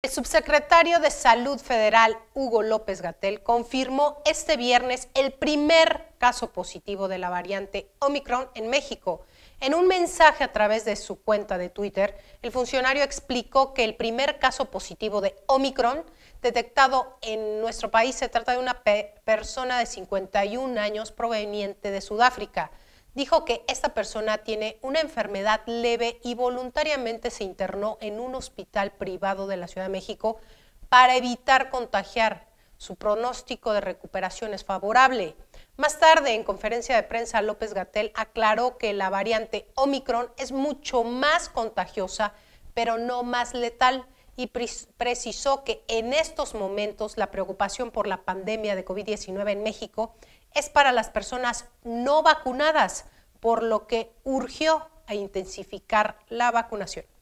El subsecretario de Salud Federal, Hugo López Gatel, confirmó este viernes el primer caso positivo de la variante Omicron en México. En un mensaje a través de su cuenta de Twitter, el funcionario explicó que el primer caso positivo de Omicron detectado en nuestro país se trata de una persona de 51 años proveniente de Sudáfrica dijo que esta persona tiene una enfermedad leve y voluntariamente se internó en un hospital privado de la Ciudad de México para evitar contagiar. Su pronóstico de recuperación es favorable. Más tarde, en conferencia de prensa, López Gatel aclaró que la variante Omicron es mucho más contagiosa, pero no más letal y precisó que en estos momentos la preocupación por la pandemia de COVID-19 en México es para las personas no vacunadas, por lo que urgió a intensificar la vacunación.